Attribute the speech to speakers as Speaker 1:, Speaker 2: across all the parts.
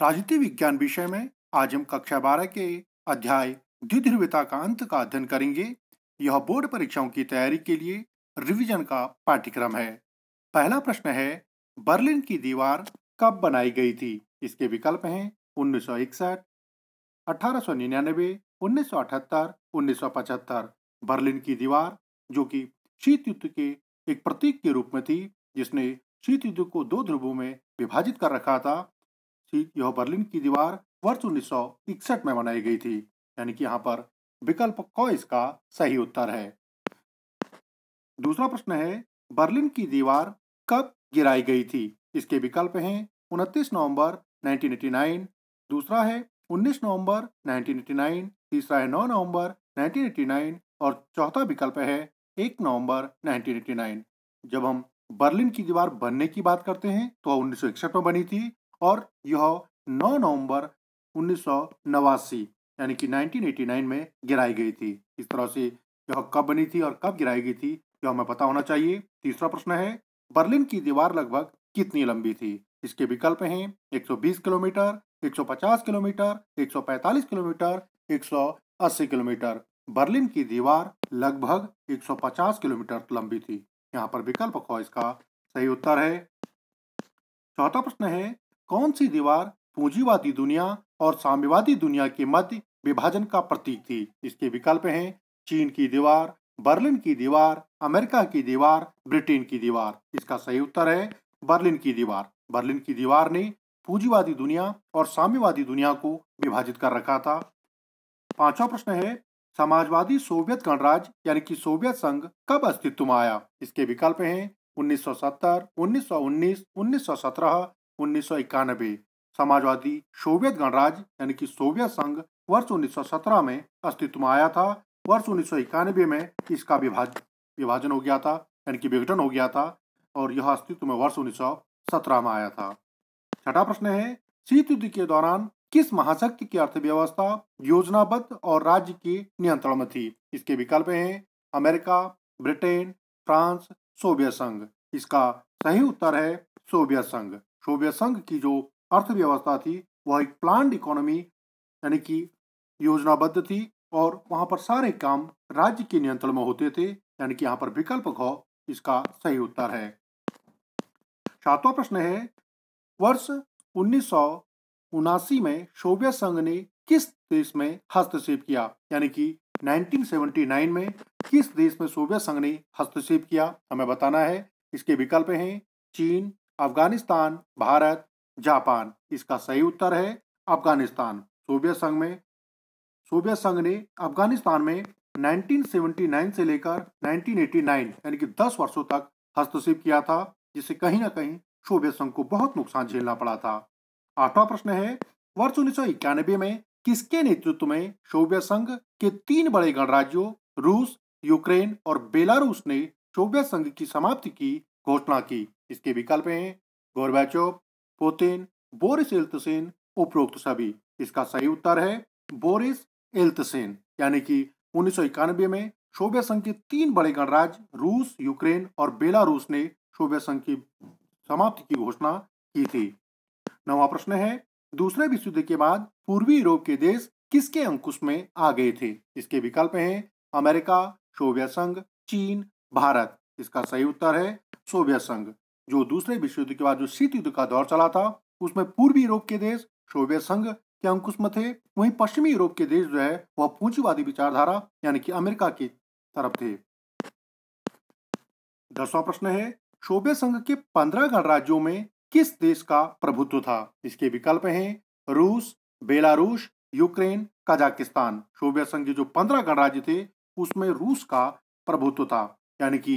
Speaker 1: राजनीति विज्ञान विषय में आज हम कक्षा बारह के अध्याय द्विध्रुवता का अंत का अध्ययन करेंगे यह बोर्ड परीक्षाओं की तैयारी के लिए रिवीजन का पाठ्यक्रम है पहला प्रश्न है बर्लिन की दीवार कब बनाई गई थी इसके विकल्प हैं उन्नीस सौ इकसठ अठारह सौ निन्यानबे उन्नीस सौ अठहत्तर उन्नीस सौ पचहत्तर बर्लिन की दीवार जो कि शीत युद्ध के एक प्रतीक के रूप में थी जिसने शीत युद्ध को दो ध्रुवों में विभाजित कर रखा था थी यह बर्लिन की दीवार वर्ष उन्नीस में बनाई गई थी यानी कि यहाँ पर विकल्प क इसका सही उत्तर है दूसरा प्रश्न है बर्लिन की दीवार कब गिराई गई थी इसके विकल्प हैं उनतीस नवंबर 1989 दूसरा है 19 नवंबर 1989 तीसरा है 9 नवंबर 1989 और चौथा विकल्प है 1 नवंबर 1989 जब हम बर्लिन की दीवार बनने की बात करते हैं तो उन्नीस में बनी थी और यह 9 नवंबर उन्नीस यानी कि 1989 में गिराई गई थी इस तरह से यह कब बनी थी और कब गिराई गई थी यह हमें पता होना चाहिए तीसरा प्रश्न है बर्लिन की दीवार लगभग कितनी लंबी थी इसके विकल्प हैं 120 kilometre 150 kilometre 145 kilometre 180 kilometre Berlin की दीवार लगभग 150 किलोमीटर लंबी थी यहाँ पर विकल्प इसका सही उत्तर है चौथा प्रश्न है कौन सी दीवार पूंजीवादी दुनिया और साम्यवादी दुनिया के मध्य विभाजन का प्रतीक थी इसके विकल्प हैं चीन की दीवार बर्लिन की दीवार अमेरिका की दीवार ब्रिटेन की दीवार इसका सही उत्तर है बर्लिन की दीवार बर्लिन की दीवार ने पूंजीवादी दुनिया और साम्यवादी दुनिया को विभाजित कर रखा था पांचवा प्रश्न है समाजवादी सोवियत गणराज्य यानी कि सोवियत संघ कब अस्तित्व में आया इसके विकल्प हैं 1970, 1919, 1917 1991 समाजवादी सोवियत गणराज्य यानी कि सोवियत संघ वर्ष 1917 में अस्तित्व में आया था वर्ष उन्नीस में इसका विभाज विभाजन हो गया था यानी कि विघटन हो गया था और यह अस्तित्व में वर्ष उन्नीस में आया था छठा प्रश्न है शीत युद्ध के दौरान किस महाशक्ति की अर्थव्यवस्था योजनाबद्ध और राज्य के नियंत्रण में थी इसके विकल्प हैं अमेरिका ब्रिटेन फ्रांस सोवियत संघ इसका सही उत्तर है सोवियत संघ सोवियत संघ की जो अर्थव्यवस्था थी वह एक प्लान इकोनॉमी यानी कि योजनाबद्ध थी और वहां पर सारे काम राज्य के नियंत्रण में होते थे यानी कि यहाँ पर विकल्प घ इसका सही उत्तर है सातवां प्रश्न है वर्ष उन्नीस में सोवियत संघ ने किस देश में हस्तक्षेप किया यानी कि 1979 में किस देश में सोवियत संघ ने हस्तक्षेप किया हमें बताना है इसके विकल्प हैं चीन अफगानिस्तान भारत जापान इसका सही उत्तर है अफगानिस्तान सोवियत संघ में सोवियत संघ ने अफगानिस्तान में 1979 से लेकर 1989 यानी कि 10 वर्षों तक हस्तक्षेप किया था जिससे कहीं ना कहीं सोवियत संघ को बहुत नुकसान झेलना पड़ा था आठवां प्रश्न है वर्ष उन्नीस में किसके नेतृत्व में सोवियत संघ के तीन बड़े गणराज्यों रूस यूक्रेन और बेलारूस ने सोवियत संघ की समाप्ति की घोषणा की इसके विकल्प हैं गोरबैचो पुतिन बोरिस इल्तसिन उपरोक्त सभी इसका सही उत्तर है बोरिस इल्तसिन यानी कि उन्नीस में सोवियत संघ के तीन बड़े गणराज्य रूस यूक्रेन और बेलारूस ने सोवियत संघ की समाप्ति की घोषणा की थी नवा प्रश्न है दूसरे विश्व युद्ध के बाद पूर्वी यूरोप के देश किसके अंकुश में आ गए थे इसके विकल्प हैं अमेरिका सोवियत संघ चीन भारत इसका सही उत्तर है सोवियत संघ जो दूसरे विश्व युद्ध के बाद जो शीत युद्ध का दौर चला था उसमें पूर्वी यूरोप के देश सोवियत संघ के अंकुश में थे वहीं पश्चिमी यूरोप के देश जो है वह पूंजीवादी विचारधारा यानी कि अमेरिका की तरफ थे दसवां प्रश्न है सोवियत संघ के पंद्रह गणराज्यों में किस देश का प्रभुत्व था इसके विकल्प हैं रूस बेलारूस यूक्रेन कजाकिस्तान सोवियत संघ के जो पंद्रह गणराज्य थे उसमें रूस का प्रभुत्व था यानी कि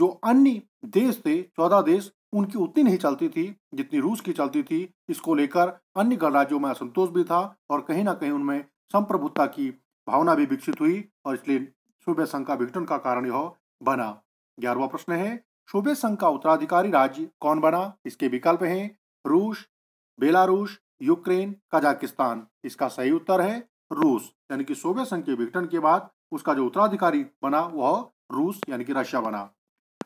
Speaker 1: जो अन्य देश थे चौदह देश उनकी उतनी नहीं चलती थी जितनी रूस की चलती थी इसको लेकर अन्य गणराज्यों में असंतोष भी था और कहीं ना कहीं उनमें संप्रभुता की भावना भी विकसित हुई और इसलिए शोभे संघ का विघटन का कारण यह बना ग्यारहवा प्रश्न है शोभे संघ का उत्तराधिकारी राज्य कौन बना इसके विकल्प हैं रूस बेलारूस यूक्रेन कजाकिस्तान इसका सही उत्तर है रूस यानी कि सोवियत संघ के विघटन के बाद उसका जो उत्तराधिकारी बना वह रूस यानी कि रशिया बना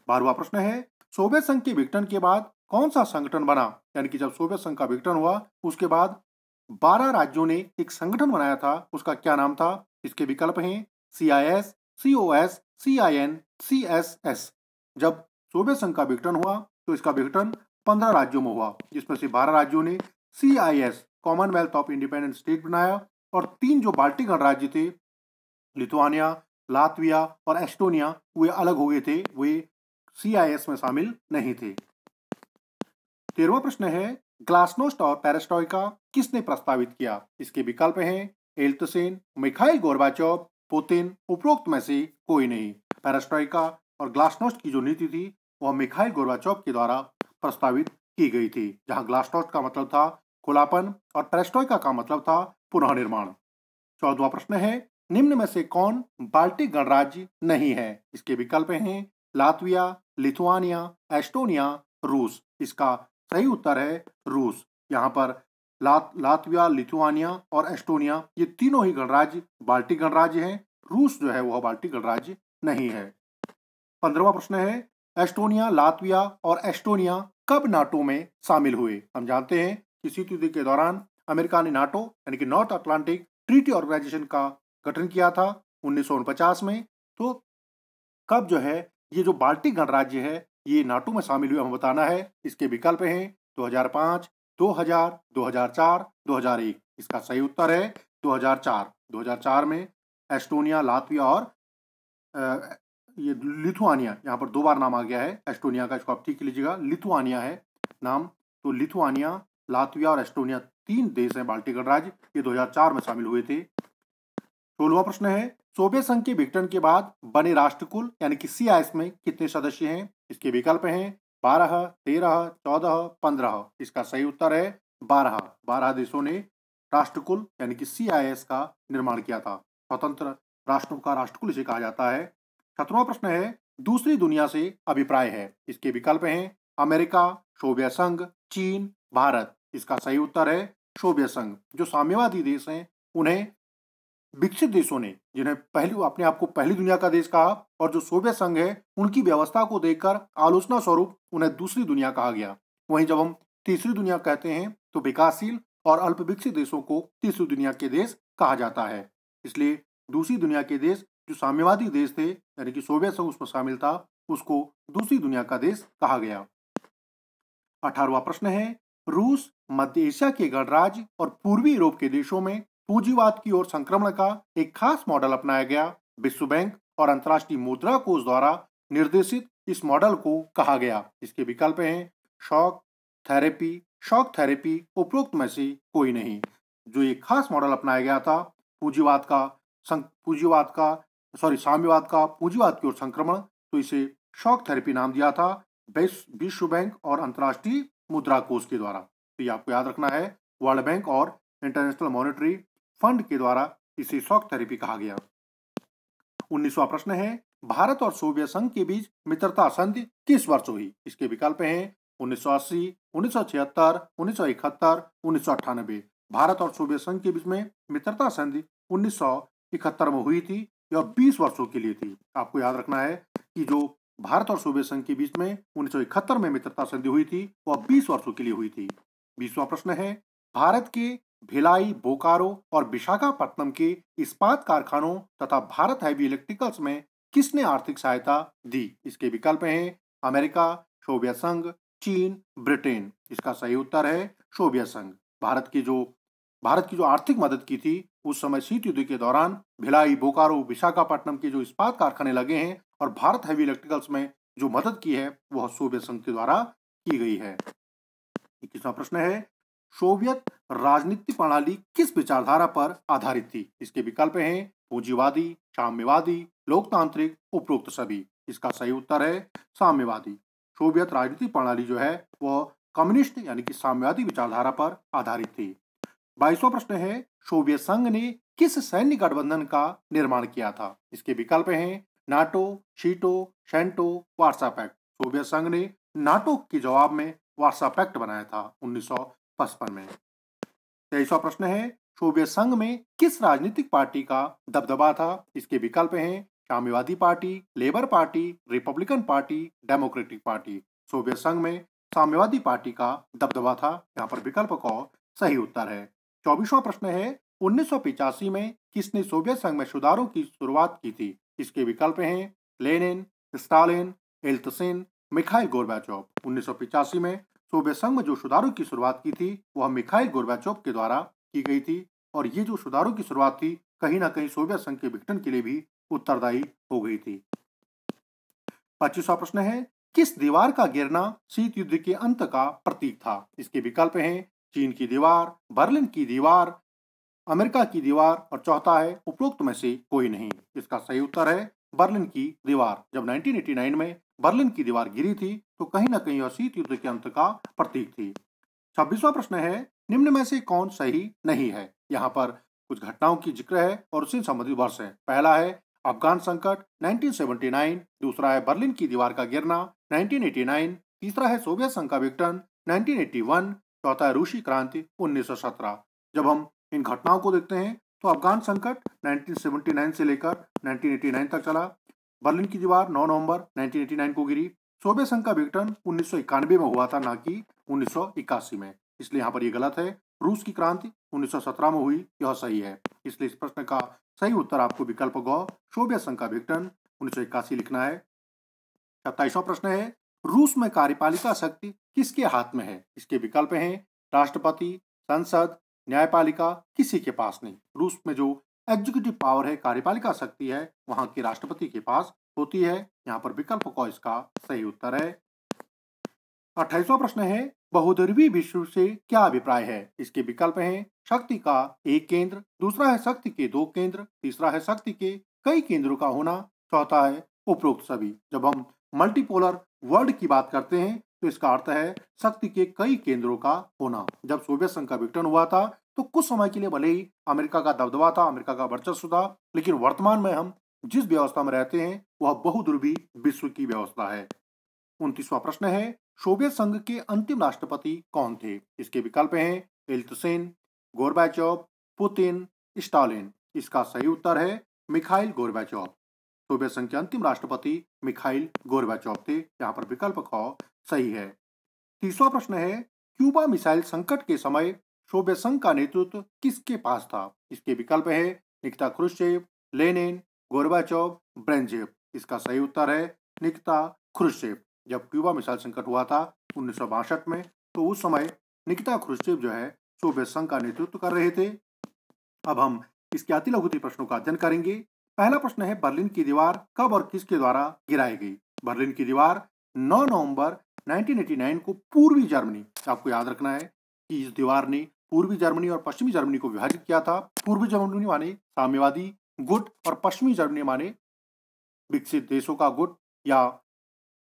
Speaker 1: बारहवा प्रश्न है सोवियत संघ के विघटन के बाद कौन सा संगठन बना यानी कि जब सोवियत संघ का विघटन हुआ उसके बाद बारह राज्यों ने एक संगठन बनाया था उसका क्या नाम था इसके विकल्प हैं C I S C O S C I N C S S जब सोवियत संघ का विघटन हुआ तो इसका विघटन पंद्रह राज्यों में हुआ जिसमें से बारह राज्यों ने C I S Commonwealth of Independent State बनाया और तीन जो बाल्टी गणराज्य थे लिथुआनिया लातविया और एस्टोनिया वे अलग हो गए थे वे सीआईएस में शामिल नहीं थे तेरवा प्रश्न है ग्लासनोस्ट और पेरेस्टोइका किसने प्रस्तावित किया इसके विकल्प हैं एल्तुसेन मिखाइल गोरबाचौप पुतिन उपरोक्त में से कोई नहीं पेरेस्टोइका और ग्लासनोस्ट की जो नीति थी वह मिखाइल गोरबाचौप के द्वारा प्रस्तावित की गई थी जहां ग्लासनोस्ट का मतलब था खुलापन और पेरेस्टोइका का मतलब था पुनः निर्माण चौदवा प्रश्न है निम्न में से कौन बाल्टी गणराज्य नहीं है इसके विकल्प हैं लातविया लिथुआनिया एस्टोनिया रूस इसका सही उत्तर है रूस यहाँ पर लात लातविया लिथुआनिया और एस्टोनिया ये तीनों ही गणराज्य बाल्टी गणराज्य हैं रूस जो है वह बाल्टी गणराज्य नहीं है पंद्रवा प्रश्न है एस्टोनिया लातविया और एस्टोनिया कब नाटो में शामिल हुए हम जानते हैं कि शीत युद्ध के दौरान अमेरिका ने नाटो यानी कि नॉर्थ अटलांटिक ट्रीटी ऑर्गेनाइजेशन का गठन किया था उन्नीस में तो कब जो है ये जो बाल्टिक गणराज्य है ये नाटो में शामिल हुए हमें बताना है इसके विकल्प हैं 2005, 2000, 2004, 2001 इसका सही उत्तर है 2004 2004 में एस्टोनिया लातविया और आ, ये लिथुआनिया यहाँ पर दो बार नाम आ गया है एस्टोनिया का इसको आप ठीक लीजिएगा लिथुआनिया है नाम तो लिथुआनिया लातविया और एस्टोनिया तीन देश हैं बाल्टिक गणराज्य ये दो में शामिल हुए थे सोलवा प्रश्न है सोवियत संघ के विघटन के बाद बने राष्ट्रकुल यानी कि सी में कितने सदस्य हैं इसके विकल्प हैं बारह तेरह चौदह पंद्रह इसका सही उत्तर है बारह बारह देशों ने राष्ट्रकुल यानी कि सी का निर्माण किया था स्वतंत्र राष्ट्रों का राष्ट्रकुल इसे कहा जाता है सत्रवा प्रश्न है दूसरी दुनिया से अभिप्राय है इसके विकल्प हैं अमेरिका सोवियत संघ चीन भारत इसका सही उत्तर है सोवियत संघ जो साम्यवादी देश हैं उन्हें विकसित देशों ने जिन्हें पहली अपने आप को पहली दुनिया का देश कहा और जो सोवियत संघ है उनकी व्यवस्था को देखकर आलोचना स्वरूप उन्हें दूसरी दुनिया कहा गया वहीं जब हम तीसरी दुनिया कहते हैं तो विकासशील और अल्प विकसित देशों को तीसरी दुनिया के देश कहा जाता है इसलिए दूसरी दुनिया के देश जो साम्यवादी देश थे यानी कि सोवियत संघ उसमें शामिल था उसको दूसरी दुनिया का देश कहा गया अठारवा प्रश्न है रूस मध्य एशिया के गणराज्य और पूर्वी यूरोप के देशों में पूंजीवाद की ओर संक्रमण का एक खास मॉडल अपनाया गया विश्व बैंक और अंतर्राष्ट्रीय मुद्रा कोष द्वारा निर्देशित इस मॉडल को कहा गया इसके विकल्प हैं शॉक थेरेपी शॉक थेरेपी उपरोक्त में से कोई नहीं जो एक खास मॉडल अपनाया गया था पूंजीवाद का पूंजीवाद का सॉरी साम्यवाद का पूंजीवाद की ओर संक्रमण तो इसे शॉक थेरेपी नाम दिया था विश्व बैंक और अंतर्राष्ट्रीय मुद्रा कोष के द्वारा तो ये आपको याद रखना है वर्ल्ड बैंक और इंटरनेशनल मॉनिटरी फंड के द्वारा इसे शॉक थेरेपी कहा गया उन्नीसवा प्रश्न है भारत और सोवियत संघ के बीच मित्रता संधि किस वर्ष हुई इसके विकल्प सौ इकहत्तर उन्नीस सौ अट्ठानबे भारत और सोवियत संघ के बीच में मित्रता संधि उन्नीस सौ इकहत्तर में हुई थी या बीस वर्षों के लिए थी आपको याद रखना है कि जो भारत और सोवियत संघ के बीच में उन्नीस सौ इकहत्तर में मित्रता संधि हुई थी वह बीस वर्षों के लिए हुई थी बीसवा प्रश्न है भारत के भिलाई बोकारो और विशाखापट्टनम के इस्पात कारखानों तथा भारत हैवी इलेक्ट्रिकल्स में किसने आर्थिक सहायता दी इसके विकल्प हैं अमेरिका सोवियत संघ चीन ब्रिटेन इसका सही उत्तर है सोवियत संघ भारत की जो भारत की जो आर्थिक मदद की थी उस समय शीत युद्ध के दौरान भिलाई बोकारो विशाखापट्टनम के जो इस्पात कारखाने लगे हैं और भारत हैवी इलेक्ट्रिकल्स में जो मदद की है वह सोवियत संघ के द्वारा की गई है इक्कीसवा प्रश्न है सोवियत राजनीति प्रणाली किस विचारधारा पर आधारित थी इसके विकल्प हैं पूंजीवादी साम्यवादी लोकतांत्रिक उपरोक्त सभी इसका सही उत्तर है साम्यवादी सोवियत राजनीति प्रणाली जो है वह कम्युनिस्ट यानी कि साम्यवादी विचारधारा पर आधारित थी बाईसवा प्रश्न है सोवियत संघ ने किस सैन्य गठबंधन का निर्माण किया था इसके विकल्प हैं नाटो शीटो शेंटो वार्सा पैक्ट सोवियत संघ ने नाटो के जवाब में वार्सा पैक्ट बनाया था पचपन में तेईसवा प्रश्न है सोवियत संघ में किस राजनीतिक पार्टी का दबदबा था इसके विकल्प हैं साम्यवादी party Labour Party Republican Party Democratic Party Soviet संघ में साम्यवादी पार्टी का दबदबा था यहाँ पर विकल्प को सही उत्तर है चौबीसवा प्रश्न है उन्नीस में किसने सोवियत संघ में सुधारों की शुरुआत की थी इसके विकल्प हैं Lenin Stalin Yeltsin Mikhail Gorbachev उन्नीस में सोवियत तो संघ में जो सुधारों की शुरुआत की थी वह मिखाइल गोरबाचौक के द्वारा की गई थी और ये जो सुधारों की शुरुआत थी कहीं ना कहीं सोवियत संघ के विघटन के लिए भी उत्तरदायी हो गई थी पच्चीसवा प्रश्न है किस दीवार का गिरना शीत युद्ध के अंत का प्रतीक था इसके विकल्प हैं चीन की दीवार बर्लिन की दीवार अमेरिका की दीवार और चौथा है उपरोक्त में से कोई नहीं इसका सही उत्तर है बर्लिन की दीवार जब 1989 में बर्लिन की दीवार गिरी थी तो कहीं ना कहीं और शीत युद्ध के अंत का प्रतीक थी छब्बीसवा प्रश्न है निम्न में से कौन सही नहीं है यहाँ पर कुछ घटनाओं की जिक्र है और उससे संबंधित वर्ष है पहला है अफगान संकट 1979, दूसरा है बर्लिन की दीवार का गिरना 1989, तीसरा है सोवियत संघ का विघटन 1981, चौथा है रूसी क्रांति 1917। जब हम इन घटनाओं को देखते हैं तो अफगान संकट 1979 से लेकर 1989 तक चला बर्लिन की दीवार 9 नवंबर 1989 को गिरी सोबे संघ का विघटन उन्नीस में हुआ था ना कि उन्नीस में इसलिए यहाँ पर यह गलत है रूस की क्रांति 1917 में हुई यह सही है इसलिए इस प्रश्न का सही उत्तर आपको विकल्प गौ सोवियत संघ का विघटन उन्नीस लिखना है सत्ताईसवा प्रश्न है रूस में कार्यपालिका शक्ति किसके हाथ में है इसके विकल्प हैं राष्ट्रपति संसद न्यायपालिका किसी के पास नहीं रूस में जो एग्जीक्यूटिव पावर है कार्यपालिका शक्ति है वहां की राष्ट्रपति के पास होती है यहाँ पर विकल्प को इसका सही उत्तर है अट्ठाईसवा प्रश्न है बहुधर्वी विश्व से क्या अभिप्राय है इसके विकल्प हैं शक्ति का एक केंद्र दूसरा है शक्ति के दो केंद्र तीसरा है शक्ति के कई केंद्रों का होना चौथा है उपरोक्त सभी जब हम मल्टीपोलर वर्ल्ड की बात करते हैं तो इसका अर्थ है शक्ति के कई केंद्रों का होना जब सोवियत संघ का विघटन हुआ था तो कुछ समय के लिए भले ही अमेरिका का दबदबा था अमेरिका का वर्चस्व था लेकिन वर्तमान में हम जिस व्यवस्था में रहते हैं वह बहुध्रुवी विश्व की व्यवस्था है उनतीसवां प्रश्न है सोवियत संघ के अंतिम राष्ट्रपति कौन थे इसके विकल्प हैं इल्तसेन गोरबाचौप पुतिन स्टालिन इसका सही उत्तर है मिखाइल गोरबाचौप सोवियत संघ के अंतिम राष्ट्रपति मिखाइल गोरबाचौप थे यहाँ पर विकल्प ख सही है तीसवा प्रश्न है क्यूबा मिसाइल संकट के समय शोभे संघ का नेतृत्व किसके पास था इसके विकल्प है निकिता क्रुशेव लेनिन गोरबाचौव ब्रेंजेव इसका सही उत्तर है निकिता खुरुशेव जब क्यूबा में साल संकट हुआ था उन्नीस में तो उस समय निकिता खुरुशेव जो है शोभे संघ का नेतृत्व कर रहे थे अब हम इसके अति लघु प्रश्नों का अध्ययन करेंगे पहला प्रश्न है बर्लिन की दीवार कब और किसके द्वारा गिराई गई बर्लिन की दीवार 9 नवंबर 1989 को पूर्वी जर्मनी आपको याद रखना है कि इस दीवार ने पूर्वी जर्मनी और पश्चिमी जर्मनी को विभाजित किया था पूर्वी जर्मनी माने साम्यवादी गुट और पश्चिमी जर्मनी माने विकसित देशों का गुट या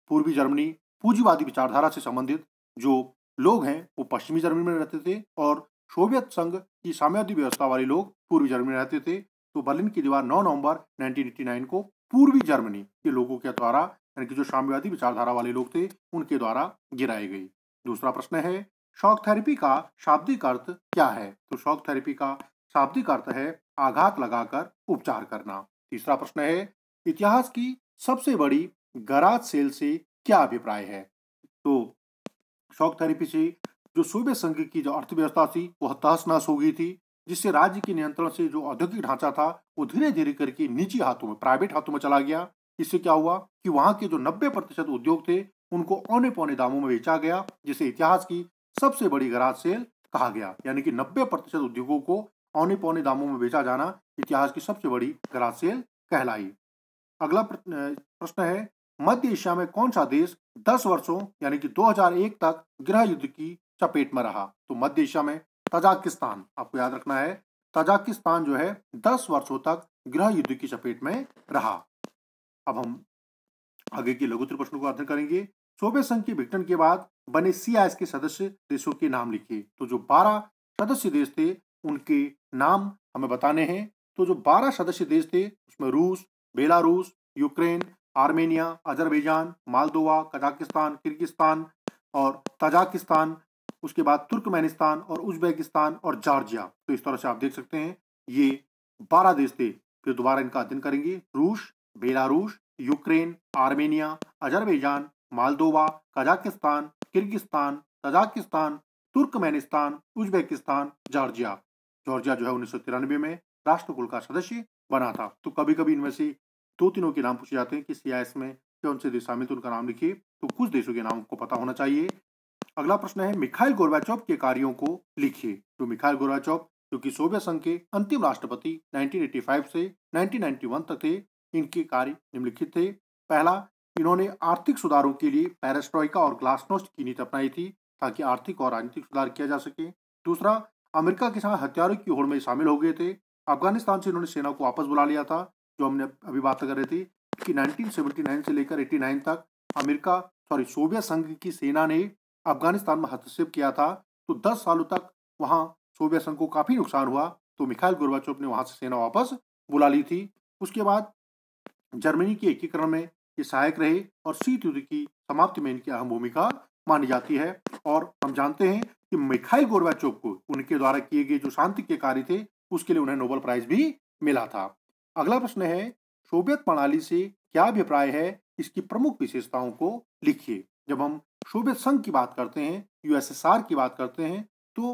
Speaker 1: पूर्वी जर्मनी पूंजीवादी विचारधारा से संबंधित जो लोग हैं वो पश्चिमी जर्मनी में रहते थे और सोवियत संघ की साम्यवादी व्यवस्था वाले लोग पूर्वी जर्मनी में रहते थे तो बर्लिन की दीवार 9 नवंबर 1989 को पूर्वी जर्मनी के लोगों के द्वारा यानी कि जो साम्यवादी विचारधारा वाले लोग थे उनके द्वारा गिराई गई दूसरा प्रश्न है शॉक थेरेपी का शाब्दिक अर्थ क्या है तो शॉक थेरेपी का शाब्दिक अर्थ है आघात लगाकर उपचार करना तीसरा प्रश्न है इतिहास की सबसे बड़ी गराज सेल से क्या अभिप्राय है तो शॉक थेरेपी से जो सूबे संघ की जो अर्थव्यवस्था थी वह तहस नहस हो गई थी जिससे राज्य के नियंत्रण से जो औद्योगिक ढांचा था वो धीरे धीरे करके निजी हाथों में प्राइवेट हाथों में चला गया इससे क्या हुआ कि वहां के जो 90 प्रतिशत उद्योग थे उनको औने पौने दामों में बेचा गया जिसे इतिहास की सबसे बड़ी गराज सेल कहा गया यानी कि 90 प्रतिशत उद्योगों को औने पौने दामों में बेचा जाना इतिहास की सबसे बड़ी गराज सेल कहलाई अगला प्रश्न है मध्य एशिया में कौन सा देश 10 वर्षों यानी कि 2001 तक गृह युद्ध की चपेट में रहा तो मध्य एशिया में तजाकिस्तान आपको याद रखना है तजाकिस्तान जो है 10 वर्षों तक गृह युद्ध की चपेट में रहा अब हम आगे के लघुतर प्रश्नों का अध्ययन करेंगे सोवियत संघ के विघटन के बाद बने सीआईएस के सदस्य देशों के नाम लिखे तो जो 12 सदस्य देश थे उनके नाम हमें बताने हैं तो जो 12 सदस्य देश थे उसमें रूस Belarus Ukraine Armenia Azerbaijan Moldova Kazakhstan Kyrgyzstan और ताजाकिस्तान उसके बाद तुर्कमेनिस्तान और उज्बेकिस्तान और जॉर्जिया तो इस तरह से आप देख सकते हैं ये बारह देश थे फिर दोबारा इनका अध्ययन करेंगे रूस Belarus Ukraine Armenia Azerbaijan Moldova Kazakhstan Kyrgyzstan Tajikistan Turkmenistan Uzbekistan Georgia Georgia जो है उन्नीस में राष्ट्रकुल का सदस्य बना था तो कभी कभी इनमें से दो तीनों के नाम पूछे जाते हैं कि सीआईएस में कौन से देश शामिल थे उनका नाम लिखिए तो कुछ देशों के नाम को पता होना चाहिए अगला प्रश्न है मिखाइल गोरबाचौप के कार्यों को लिखिए तो मिखाइल गोरबाचौप जो कि सोवियत संघ के अंतिम राष्ट्रपति 1985 से 1991 तक थे इनके कार्य निम्नलिखित थे पहला इन्होंने आर्थिक सुधारों के लिए पैरास्ट्रॉइका और ग्लासनोस्ट की नीति अपनाई थी ताकि आर्थिक और राजनीतिक सुधार किया जा सके दूसरा अमेरिका के साथ हथियारों की होड़ में शामिल हो गए थे अफगानिस्तान से इन्होंने सेना को वापस बुला लिया था जो हमने अभी बात कर रहे थे कि 1979 से लेकर 89 तक अमेरिका सॉरी सोवियत संघ की सेना ने अफगानिस्तान में हस्तक्षेप किया था तो 10 सालों तक वहां सोवियत संघ को काफी नुकसान हुआ तो मिखाइल गोरबाचोव ने वहां से सेना वापस बुला ली थी उसके बाद जर्मनी के एकीकरण में की सहायक रहे और शीत युद्ध की समाप्ति में इनकी अहम भूमिका मानी जाती है और हम जानते हैं कि मिखाइल गोरबाचोव को उनके द्वारा किए गए जो शांति के कार्य थे उसके लिए उन्हें नोबल प्राइज भी मिला था अगला प्रश्न है सोवियत प्रणाली से क्या अभिप्राय है इसकी प्रमुख विशेषताओं को लिखिए जब हम सोवियत संघ की बात करते हैं यूएसएसआर की बात करते हैं तो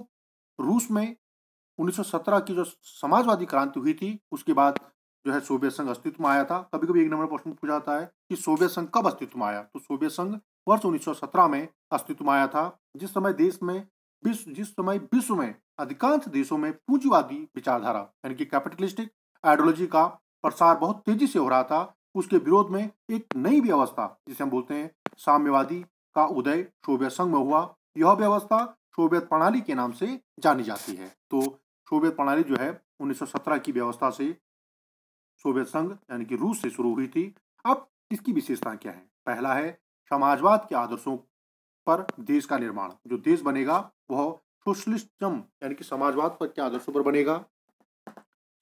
Speaker 1: रूस में 1917 की जो समाजवादी क्रांति हुई थी उसके बाद जो है सोवियत संघ अस्तित्व में आया था कभी कभी एक नंबर प्रश्न पूछा जाता है कि सोवियत संघ कब अस्तित्व में आया तो सोवियत संघ वर्ष 1917 में अस्तित्व में आया था जिस समय देश में विश्व जिस समय विश्व में अधिकांश देशों में पूंजीवादी विचारधारा यानी कि कैपिटलिस्टिक आइडियोलॉजी का प्रसार बहुत तेजी से हो रहा था उसके विरोध में एक नई व्यवस्था जिसे हम बोलते हैं साम्यवादी का उदय सोवियत संघ में हुआ यह व्यवस्था सोवियत प्रणाली के नाम से जानी जाती है तो सोवियत प्रणाली जो है 1917 की व्यवस्था से सोवियत संघ यानी कि रूस से शुरू हुई थी अब इसकी विशेषता क्या है पहला है समाजवाद के आदर्शों पर देश का निर्माण जो देश बनेगा वह सोशलिस्टम यानी कि समाजवाद पर के आदर्शों पर बनेगा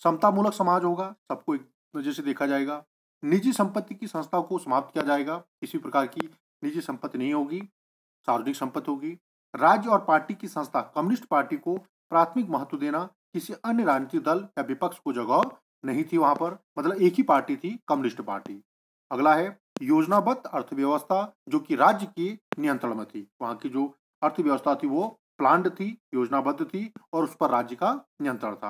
Speaker 1: समतामूलक समाज होगा सबको एक नजर से देखा जाएगा निजी संपत्ति की संस्था को समाप्त किया जाएगा किसी प्रकार की निजी संपत्ति नहीं होगी सार्वजनिक संपत्ति होगी राज्य और पार्टी की संस्था कम्युनिस्ट पार्टी को प्राथमिक महत्व देना किसी अन्य राजनीतिक दल या विपक्ष को जगह नहीं थी वहां पर मतलब एक ही पार्टी थी कम्युनिस्ट पार्टी अगला है योजनाबद्ध अर्थव्यवस्था जो कि राज्य के नियंत्रण में थी वहां की जो अर्थव्यवस्था थी वो प्लांट थी योजनाबद्ध थी और उस पर राज्य का नियंत्रण था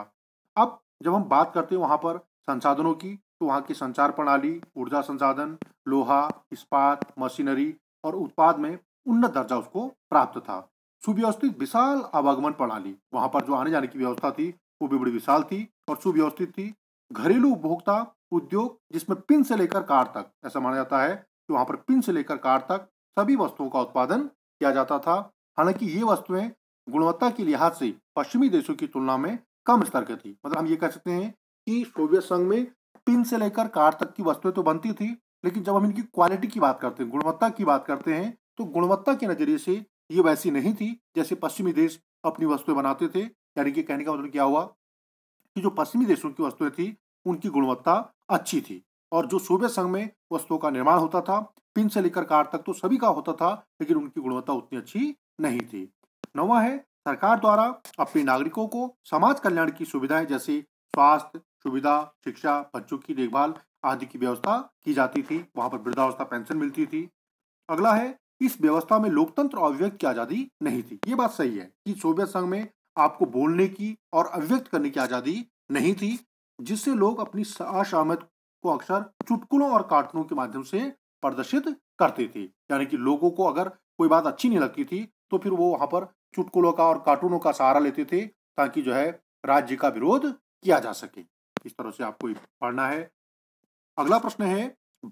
Speaker 1: अब जब हम बात करते हैं वहां पर संसाधनों की तो वहाँ की संचार प्रणाली ऊर्जा संसाधन लोहा इस्पात मशीनरी और उत्पाद में उन्नत दर्जा उसको प्राप्त था सुव्यवस्थित विशाल आवागमन प्रणाली वहां पर जो आने जाने की व्यवस्था थी वो भी बड़ी विशाल थी और सुव्यवस्थित थी घरेलू उपभोक्ता उद्योग जिसमें पिन से लेकर कार तक ऐसा माना जाता है कि वहां पर पिन से लेकर कार तक सभी वस्तुओं का उत्पादन किया जाता था हालांकि ये वस्तुएं गुणवत्ता के लिहाज से पश्चिमी देशों की तुलना में कम स्तर की थी मतलब हम ये कह सकते हैं कि सोवियत संघ में पिन से लेकर कार तक की वस्तुएं तो बनती थी लेकिन जब हम इनकी क्वालिटी की बात करते हैं गुणवत्ता की बात करते हैं तो गुणवत्ता के नजरिए से ये वैसी नहीं थी जैसे पश्चिमी देश अपनी वस्तुएं बनाते थे यानी कि कहने का मतलब क्या हुआ कि जो पश्चिमी देशों की वस्तुएं थी उनकी गुणवत्ता अच्छी थी और जो सूबे संघ में वस्तुओं का निर्माण होता था पिन से लेकर कार तक तो सभी का होता था लेकिन उनकी गुणवत्ता उतनी अच्छी नहीं थी नवा है सरकार द्वारा अपने नागरिकों को समाज कल्याण की सुविधाएं जैसे स्वास्थ्य सुविधा शिक्षा बच्चों की देखभाल आदि की व्यवस्था की जाती थी वहां पर वृद्धावस्था पेंशन मिलती थी अगला है इस व्यवस्था में लोकतंत्र और अभिव्यक्त की आजादी नहीं थी ये बात सही है कि सोवियत संघ में आपको बोलने की और अभिव्यक्त करने की आजादी नहीं थी जिससे लोग अपनी आशामद को अक्सर चुटकुलों और कार्टूनों के माध्यम से प्रदर्शित करते थे यानी कि लोगों को अगर कोई बात अच्छी नहीं लगती थी तो फिर वो वहां पर चुटकुलों का और कार्टूनों का सहारा लेते थे ताकि जो है राज्य का विरोध किया जा सके इस तरह से आपको पढ़ना है अगला प्रश्न है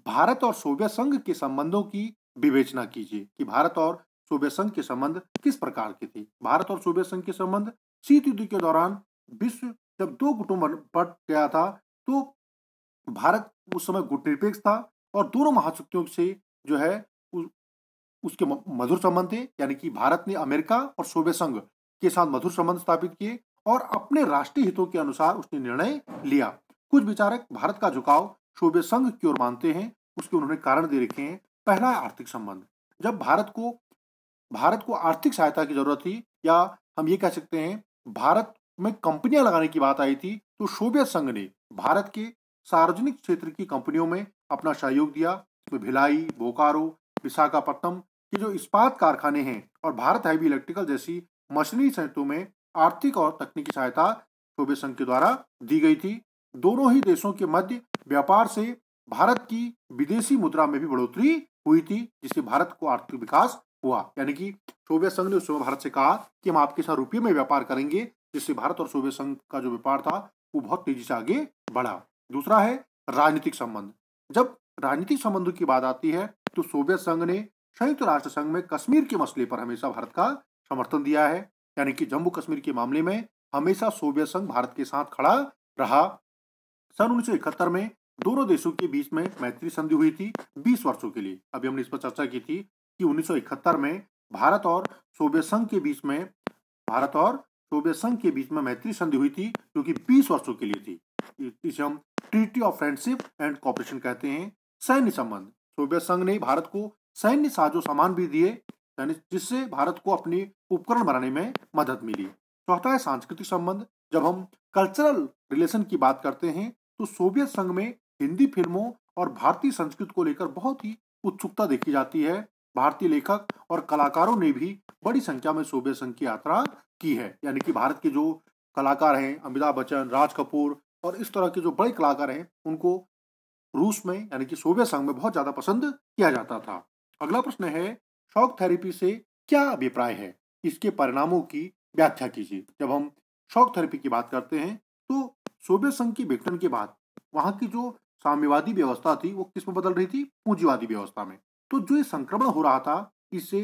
Speaker 1: भारत और सोवियत संघ के संबंधों की विवेचना कीजिए कि भारत और सोवियत संघ के संबंध किस प्रकार के थे भारत और सोवियत संघ के संबंध शीत युद्ध के दौरान विश्व जब दो गुटों में बट गया था तो भारत उस समय गुटनिरपेक्ष था और दोनों महाशक्तियों से जो है उसके मधुर संबंध थे यानी कि भारत ने अमेरिका और सोवियत संघ के साथ मधुर संबंध स्थापित किए और अपने राष्ट्रीय हितों के अनुसार उसने निर्णय लिया कुछ विचारक भारत का झुकाव सोवियत संघ की ओर मानते हैं उसके उन्होंने कारण दे रखे हैं पहला आर्थिक संबंध जब भारत को भारत को आर्थिक सहायता की जरूरत थी या हम ये कह सकते हैं भारत में कंपनियां लगाने की बात आई थी तो सोवियत संघ ने भारत के सार्वजनिक क्षेत्र की कंपनियों में अपना सहयोग दिया तो भिलाई बोकारो विशाखापट्टनम के जो इस्पात कारखाने हैं और भारत हैवी इलेक्ट्रिकल जैसी मशीनरी संयंत्रों में आर्थिक और तकनीकी सहायता सोवियत संघ के द्वारा दी गई थी दोनों ही देशों के मध्य व्यापार से भारत की विदेशी मुद्रा में भी बढ़ोतरी हुई थी जिससे भारत को आर्थिक विकास हुआ यानी कि सोवियत संघ ने उस समय भारत से कहा कि हम आपके साथ रुपये में व्यापार करेंगे जिससे भारत और सोवियत संघ का जो व्यापार था वो बहुत तेजी से आगे बढ़ा दूसरा है राजनीतिक संबंध जब राजनीतिक संबंधों की बात आती है तो सोवियत संघ ने संयुक्त राष्ट्र संघ में कश्मीर के मसले पर हमेशा भारत का समर्थन दिया है यानी कि जम्मू कश्मीर के मामले में हमेशा सोवियत संघ भारत के साथ खड़ा रहा सन उन्नीस में दोनों देशों के बीच में मैत्री संधि हुई थी 20 वर्षों के लिए अभी हमने इस पर चर्चा की थी कि 1971 में भारत और सोवियत संघ के बीच में भारत और सोवियत तो संघ के बीच में मैत्री संधि हुई थी जो कि 20 वर्षों के लिए थी इसे हम Treaty of Friendship and Cooperation कहते हैं सैन्य संबंध सोवियत तो संघ ने भारत को सैन्य साजो सामान भी दिए जिससे भारत को अपने उपकरण बनाने में मदद मिली चौथा है सांस्कृतिक संबंध जब हम कल्चरल रिलेशन की बात करते हैं तो सोवियत संघ में हिंदी फिल्मों और भारतीय संस्कृति को लेकर बहुत ही उत्सुकता देखी जाती है भारतीय लेखक और कलाकारों ने भी बड़ी संख्या में सोवियत संघ की यात्रा की है यानी कि भारत के जो कलाकार हैं अमिताभ बच्चन राज कपूर और इस तरह के जो बड़े कलाकार हैं उनको रूस में यानी कि सोवियत संघ में बहुत ज़्यादा पसंद किया जाता था अगला प्रश्न है शॉक थेरेपी से क्या अभिप्राय है इसके परिणामों की व्याख्या कीजिए जब हम शॉक थेरेपी की बात करते हैं तो सोवियत संघ के विघटन के बाद वहाँ की जो साम्यवादी व्यवस्था थी वो किस में बदल रही थी पूंजीवादी व्यवस्था में तो जो ये संक्रमण हो रहा था इससे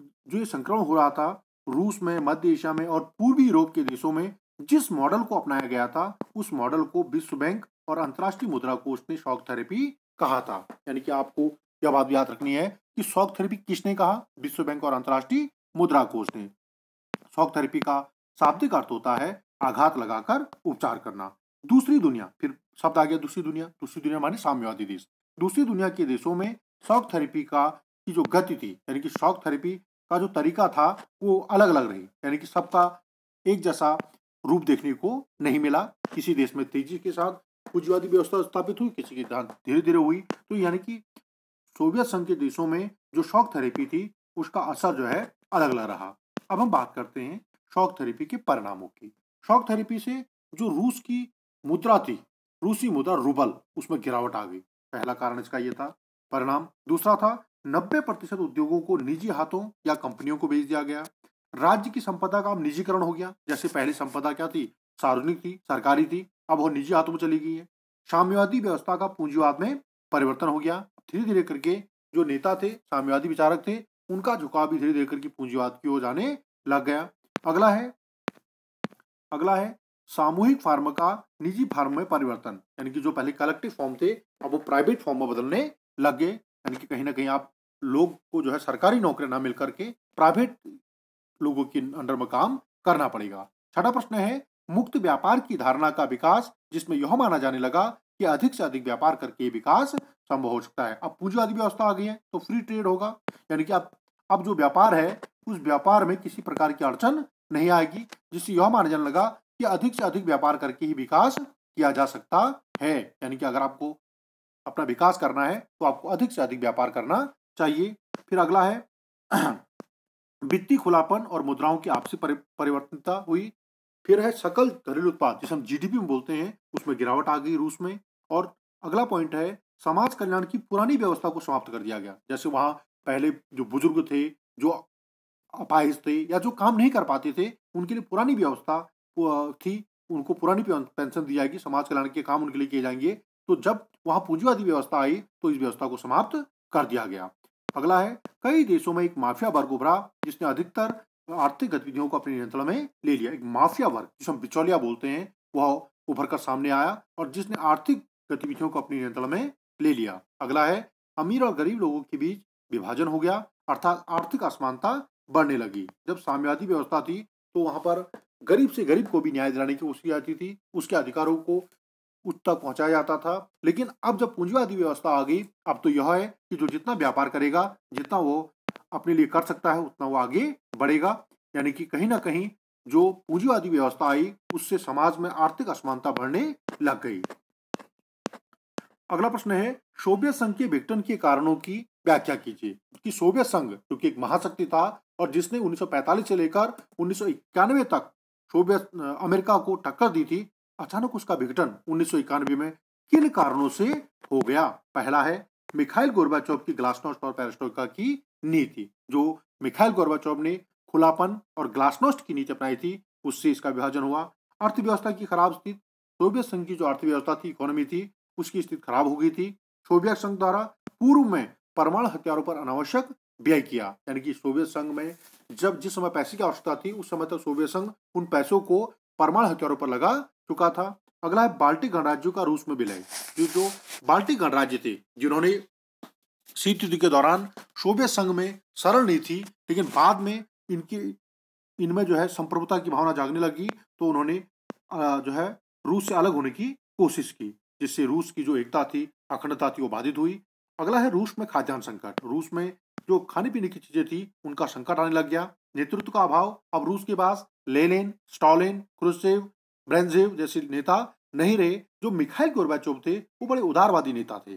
Speaker 1: जो ये संक्रमण हो रहा था रूस में मध्य एशिया में और पूर्वी यूरोप के देशों में जिस मॉडल को अपनाया गया था उस मॉडल को विश्व बैंक और अंतर्राष्ट्रीय मुद्रा कोष ने शॉक थेरेपी कहा था यानी कि आपको यह बात याद रखनी है कि शॉक थेरेपी किसने कहा विश्व बैंक और अंतर्राष्ट्रीय मुद्रा कोष ने शॉक थेरेपी का शाब्दिक अर्थ होता है आघात लगाकर उपचार करना दूसरी दुनिया फिर शब्द आ गया दूसरी दुनिया दूसरी दुनिया माने साम्यवादी देश दूसरी दुनिया के देशों में शॉक थेरेपी का की जो गति थी यानी कि शॉक थेरेपी का जो तरीका था वो अलग अलग रही यानी कि सबका एक जैसा रूप देखने को नहीं मिला किसी देश में तेजी के साथ पूंजीवादी व्यवस्था स्थापित हुई किसी की धीरे धीरे हुई तो यानी कि सोवियत संघ के देशों में जो शॉक थेरेपी थी उसका असर जो है अलग अलग रहा अब हम बात करते हैं शॉक थेरेपी के परिणामों की शॉक थेरेपी से जो रूस की मुद्रा थी रूसी मुद्रा रूबल उसमें गिरावट आ गई पहला कारण इसका यह था परिणाम दूसरा था नब्बे प्रतिशत उद्योगों को निजी हाथों या कंपनियों को बेच दिया गया राज्य की संपदा का अब निजीकरण हो गया जैसे पहले संपदा क्या थी सार्वजनिक थी सरकारी थी अब वो निजी हाथों में चली गई है साम्यवादी व्यवस्था का पूंजीवाद में परिवर्तन हो गया धीरे धीरे करके जो नेता थे साम्यवादी विचारक थे उनका झुकाव भी धीरे धीरे करके पूंजीवाद की ओर जाने लग गया अगला है अगला है सामूहिक फार्म का निजी फार्म में परिवर्तन यानी कि जो पहले कलेक्टिव फॉर्म थे अब वो प्राइवेट फॉर्म में बदलने लग गए यानी कि कहीं ना कहीं आप लोग को जो है सरकारी नौकरी ना मिल करके प्राइवेट लोगों के अंडर में काम करना पड़ेगा छठा प्रश्न है मुक्त व्यापार की धारणा का विकास जिसमें यह माना जाने लगा कि अधिक से अधिक व्यापार करके विकास संभव हो सकता है अब पूंजीवादी व्यवस्था आ गई है तो फ्री ट्रेड होगा यानी कि अब अब जो व्यापार है उस व्यापार में किसी प्रकार की अड़चन नहीं आएगी जिससे यह माना जाने लगा कि अधिक से अधिक व्यापार करके ही विकास किया जा सकता है यानी कि अगर आपको अपना विकास करना है तो आपको अधिक से अधिक व्यापार करना चाहिए फिर अगला है वित्तीय खुलापन और मुद्राओं की आपसी परिवर्तनता हुई फिर है सकल घरेलू उत्पाद जिसे हम जीडीपी में बोलते हैं उसमें गिरावट आ गई रूस में और अगला पॉइंट है समाज कल्याण की पुरानी व्यवस्था को समाप्त कर दिया गया जैसे वहाँ पहले जो बुजुर्ग थे जो अपाहिज थे या जो काम नहीं कर पाते थे उनके लिए पुरानी व्यवस्था थी उनको पुरानी पेंशन दी जाएगी समाज कल्याण के काम उनके लिए किए जाएंगे तो जब वहां पूंजीवादी व्यवस्था आई तो इस व्यवस्था को समाप्त कर दिया गया अगला है कई देशों में एक माफिया वर्ग उभरा जिसने अधिकतर आर्थिक गतिविधियों को अपने नियंत्रण में ले लिया एक माफिया वर्ग जिसे हम बिचौलिया बोलते हैं वह उभर कर सामने आया और जिसने आर्थिक गतिविधियों को अपने नियंत्रण में ले लिया अगला है अमीर और गरीब लोगों के बीच विभाजन हो गया अर्थात आर्थिक असमानता बढ़ने लगी जब साम्यवादी व्यवस्था थी तो वहां पर गरीब से गरीब को भी न्याय दिलाने की कोशिश आती थी उसके अधिकारों को उस तक पहुंचाया जाता था लेकिन अब जब पूंजीवादी व्यवस्था आ गई अब तो यह है कि जो जितना व्यापार करेगा जितना वो अपने लिए कर सकता है उतना वो आगे बढ़ेगा यानी कि कहीं ना कहीं जो पूंजीवादी व्यवस्था आई उससे समाज में आर्थिक असमानता बढ़ने लग गई अगला प्रश्न है सोवियत संघ के विघटन के कारणों की व्याख्या कीजिए कि सोवियत संघ जो कि एक महाशक्ति था और जिसने 1945 से लेकर उन्नीस तक सोवियत अमेरिका को टक्कर दी थी अचानक उसका विघटन उन्नीस में किन कारणों से हो गया पहला है मिखाइल गोरबाचौब की ग्लासनोस्ट और पेरेस्टोका की नीति जो मिखाइल गोरबाचौब ने खुलापन और ग्लासनोस्ट की नीति अपनाई थी उससे इसका विभाजन हुआ अर्थव्यवस्था की खराब स्थिति सोवियत संघ की जो अर्थव्यवस्था थी इकोनॉमी थी उसकी स्थिति खराब हो गई थी सोवियत संघ द्वारा पूर्व में परमाणु हथियारों पर अनावश्यक व्यय किया यानी कि सोवियत संघ में जब जिस समय पैसे की आवश्यकता थी उस समय तक तो सोवियत संघ उन पैसों को परमाणु हथियारों पर लगा चुका था अगला है बाल्टिक गणराज्यों का रूस में विलय जो जो बाल्टिक गणराज्य थे जिन्होंने शीत युद्ध के दौरान सोवियत संघ में सरल नहीं थी लेकिन बाद में इनकी इनमें जो है संप्रभुता की भावना जागने लगी तो उन्होंने जो है रूस से अलग होने की कोशिश की जिससे रूस की जो एकता थी अखंडता थी वो बाधित हुई अगला है रूस में खाद्यान्न संकट रूस में जो खाने पीने की चीजें थी उनका संकट आने लग गया नेतृत्व का अभाव अब रूस के पास लेलेन स्टालिन क्रुसेव ब्रेंजेव जैसे नेता नहीं रहे जो मिखाइल गोरबाचोव थे वो बड़े उदारवादी नेता थे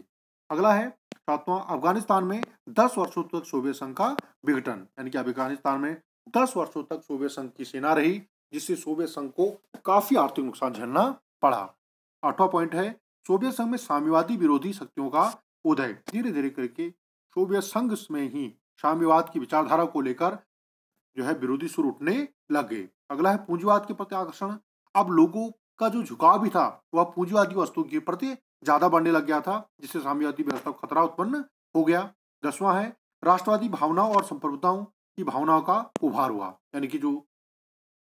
Speaker 1: अगला है सातवां अफगानिस्तान में दस वर्षों तक सोवियत संघ का विघटन यानी कि अफगानिस्तान में दस वर्षों तक सोवियत संघ की सेना रही जिससे सोवियत संघ को काफी आर्थिक नुकसान झेलना पड़ा आठवां पॉइंट है सोवियत संघ में साम्यवादी विरोधी शक्तियों का उदय धीरे धीरे करके सोवियत संघ में ही साम्यवाद की विचारधारा को लेकर जो है विरोधी सुर उठने लगे अगला है पूंजीवाद के प्रति आकर्षण अब लोगों का जो झुकाव भी था वह पूंजीवादी वस्तुओं के प्रति ज्यादा बढ़ने लग गया था जिससे साम्यवादी व्यवस्था को खतरा उत्पन्न हो गया दसवां है राष्ट्रवादी भावनाओं और संप्रभुताओं की भावनाओं का उभार हुआ यानी कि जो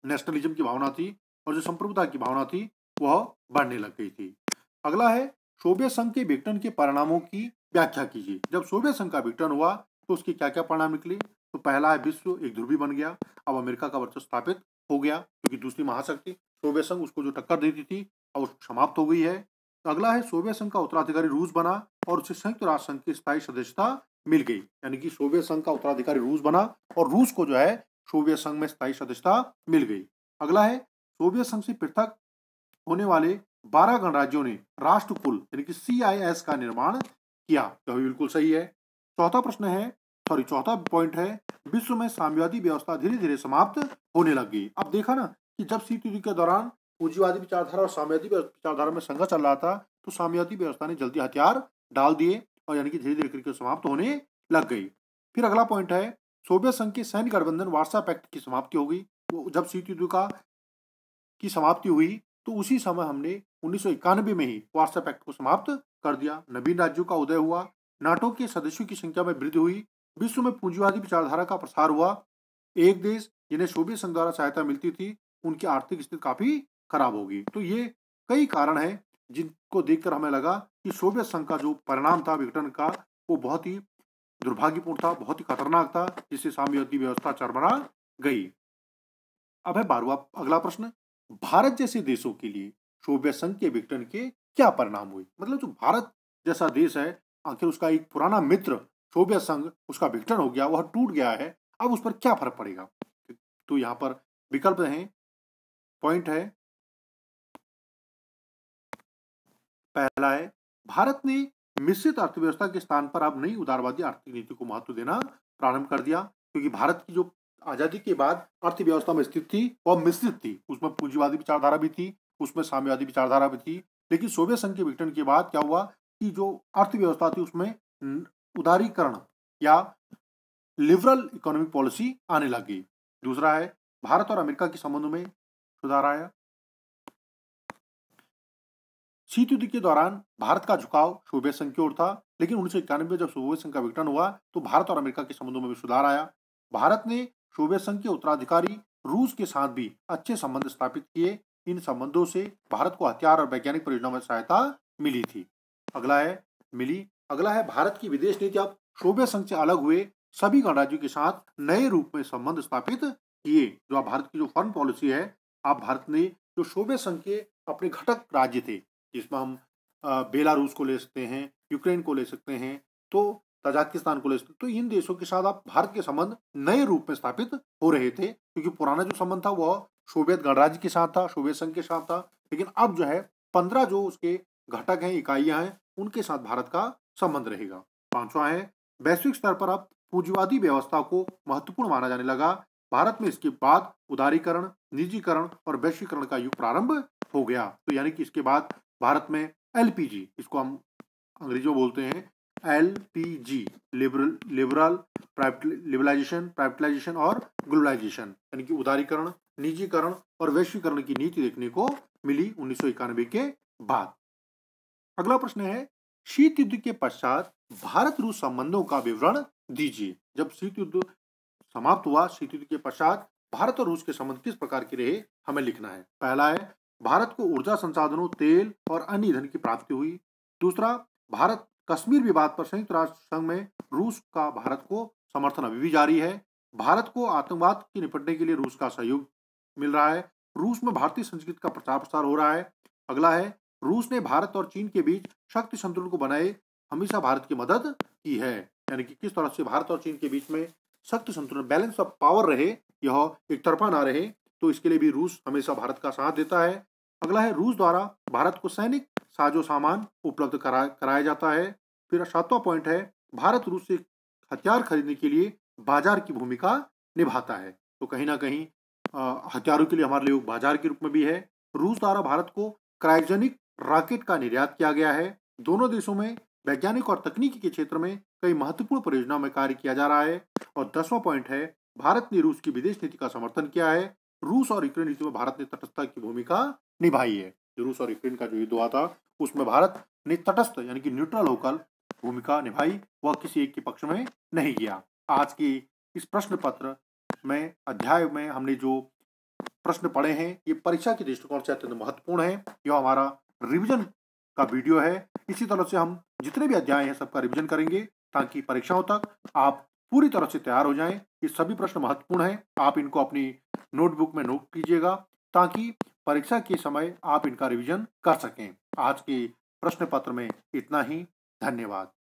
Speaker 1: नेशनलिज्म की भावना थी और जो संप्रभुता की भावना थी वह बढ़ने लग गई थी अगला है सोवियत संघ के विघटन के परिणामों की व्याख्या कीजिए जब सोवियत संघ का विघटन हुआ तो उसके क्या क्या परिणाम निकले तो पहला है विश्व एक ध्रुवी बन गया अब अमेरिका का वर्चस्व स्थापित हो गया क्योंकि दूसरी महाशक्ति सोवियत संघ उसको जो टक्कर देती थी अब समाप्त हो गई है अगला है सोवियत संघ का उत्तराधिकारी रूस बना और उसे संयुक्त राष्ट्र संघ की स्थायी सदस्यता मिल गई यानी कि सोवियत संघ का उत्तराधिकारी रूस बना और रूस को जो है सोवियत संघ में स्थायी सदस्यता मिल गई अगला है सोवियत संघ से पृथक होने वाले बारह गणराज्यों ने राष्ट्र कुल यानी कि सीआईएस का निर्माण किया यह बिल्कुल सही है चौथा प्रश्न है सॉरी चौथा पॉइंट है विश्व में साम्यवादी व्यवस्था धीरे धीरे समाप्त होने लग गई अब देखा ना कि जब शीत युद्ध के दौरान पूंजीवादी विचारधारा और साम्यवादी विचारधारा में संघर्ष चल रहा था तो साम्यवादी व्यवस्था ने जल्दी हथियार डाल दिए और यानी कि धीरे धीरे क्रिकेट समाप्त होने लग गई फिर अगला पॉइंट है सोवियत संघ के सैन्य गठबंधन वार्सा पैक्ट की समाप्ति हो गई वो जब शीत युद्ध का की समाप्ति हुई तो उसी समय हमने उन्नीस में ही वार्सा पैक्ट को समाप्त कर दिया नवीन राज्यों का उदय हुआ नाटो के सदस्यों की संख्या में वृद्धि हुई विश्व में पूंजीवादी विचारधारा का प्रसार हुआ एक देश जिन्हें सोवियत संघ द्वारा सहायता मिलती थी उनकी आर्थिक स्थिति काफी खराब होगी तो ये कई कारण है जिनको देखकर हमें लगा कि सोवियत संघ का जो परिणाम था विघटन का वो बहुत ही दुर्भाग्यपूर्ण था बहुत ही खतरनाक था जिससे साम्यवादी व्यवस्था चरमरा गई अब है बारवा अगला प्रश्न भारत जैसे देशों के लिए सोवियत संघ के विघटन के क्या परिणाम हुए मतलब जो भारत जैसा देश है आखिर उसका एक पुराना मित्र सोवियत संघ उसका विघटन हो गया वह टूट गया है अब उस पर क्या फर्क पड़ेगा तो यहाँ पर विकल्प हैं पॉइंट है पहला है भारत ने मिश्रित अर्थव्यवस्था के स्थान पर अब नई उदारवादी आर्थिक नीति को महत्व देना प्रारंभ कर दिया क्योंकि भारत की जो आजादी के बाद अर्थव्यवस्था में स्थित थी वह मिश्रित थी उसमें पूंजीवादी विचारधारा भी थी उसमें साम्यवादी विचारधारा भी थी लेकिन सोवियत संघ के विघटन के बाद क्या हुआ कि जो अर्थव्यवस्था थी उसमें उदारीकरण या लिबरल इकोनॉमिक पॉलिसी आने लगी दूसरा है भारत और अमेरिका के संबंधों में सुधार आया शीत युद्ध के दौरान भारत का झुकाव शोवियत संघ की ओर था लेकिन उन्नीस सौ इक्यानवे जब सोवियत संघ का विघटन हुआ तो भारत और अमेरिका के संबंधों में भी सुधार आया भारत ने सोवियत संघ के उत्तराधिकारी रूस के साथ भी अच्छे संबंध स्थापित किए इन संबंधों से भारत को हथियार और वैज्ञानिक परियोजनाओं में सहायता मिली थी अगला है मिली अगला है भारत की विदेश नीति अब सोवियत संघ से अलग हुए सभी गणराज्यों के साथ नए रूप में संबंध स्थापित किए जो भारत की जो फॉरन पॉलिसी है आप भारत ने जो शोबे संघ के अपने घटक राज्य थे जिसमें हम बेलारूस को ले सकते हैं यूक्रेन को ले सकते हैं तो तजाकिस्तान को ले सकते तो इन देशों के साथ आप भारत के संबंध नए रूप में स्थापित हो रहे थे क्योंकि पुराना जो संबंध था वह सोवियत गणराज्य के साथ था सोवियत संघ के साथ था लेकिन अब जो है पंद्रह जो उसके घटक हैं इकाइयां हैं उनके साथ भारत का संबंध रहेगा पांचवा है वैश्विक स्तर पर अब पूंजीवादी व्यवस्था को महत्वपूर्ण माना जाने लगा भारत में इसके बाद उदारीकरण निजीकरण और वैश्वीकरण का युग प्रारंभ हो गया तो यानी कि इसके बाद भारत में एलपीजी इसको हम अंग्रेजों बोलते हैं L LPG liberal liberal liberalisation privatisation और ग्लोबलाइजेशन यानी कि उदारीकरण निजीकरण और वैश्वीकरण की नीति देखने को मिली उन्नीस के बाद अगला प्रश्न है शीत युद्ध के पश्चात भारत रूस संबंधों का विवरण दीजिए जब शीत युद्ध समाप्त हुआ शीत युद्ध के पश्चात भारत और रूस के संबंध किस प्रकार के रहे हमें लिखना है पहला है भारत को ऊर्जा संसाधनों तेल और अन्य ईंधन की प्राप्ति हुई दूसरा भारत कश्मीर विवाद पर संयुक्त राष्ट्र संघ में रूस का भारत को समर्थन अभी भी जारी है भारत को आतंकवाद के निपटने के लिए रूस का सहयोग मिल रहा है रूस में भारतीय संस्कृति का प्रचार प्रसार हो रहा है अगला है रूस ने भारत और चीन के बीच शक्ति संतुलन को बनाए हमेशा भारत की मदद की है यानी कि किस तरह से भारत और चीन के बीच में सख्त संतुलन बैलेंस ऑफ पावर रहे यह एक तरफा ना रहे तो इसके लिए भी रूस हमेशा भारत का साथ देता है अगला है रूस द्वारा भारत को सैनिक साजो सामान उपलब्ध करा कराया जाता है फिर सातवां पॉइंट है भारत रूस से हथियार खरीदने के लिए बाजार की भूमिका निभाता है तो कहीं ना कहीं हथियारों के लिए हमारे लिए बाजार के रूप में भी है रूस द्वारा भारत को क्रायोजेनिक रॉकेट का निर्यात किया गया है दोनों देशों में वैज्ञानिक और तकनीकी के क्षेत्र में कई महत्वपूर्ण परियोजनाओं में कार्य किया जा रहा है और दसवां पॉइंट है भारत ने रूस की विदेश नीति का समर्थन किया है रूस और यूक्रेन युद्ध में भारत ने तटस्थता की भूमिका निभाई है रूस और यूक्रेन का जो युद्ध हुआ था उसमें भारत ने तटस्थ यानी कि न्यूट्रल होकर भूमिका निभाई वह किसी एक के पक्ष में नहीं गया आज की इस प्रश्न पत्र में अध्याय में हमने जो प्रश्न पढ़े हैं ये परीक्षा के दृष्टिकोण से अत्यंत महत्वपूर्ण है यह हमारा रिविजन का वीडियो है इसी तरह से हम जितने भी अध्याय हैं सबका रिविजन करेंगे ताकि परीक्षाओं तक आप पूरी तरह से तैयार हो जाएं ये सभी प्रश्न महत्वपूर्ण हैं आप इनको अपनी नोटबुक में नोट कीजिएगा ताकि परीक्षा के समय आप इनका रिवीजन कर सकें आज के प्रश्न पत्र में इतना ही धन्यवाद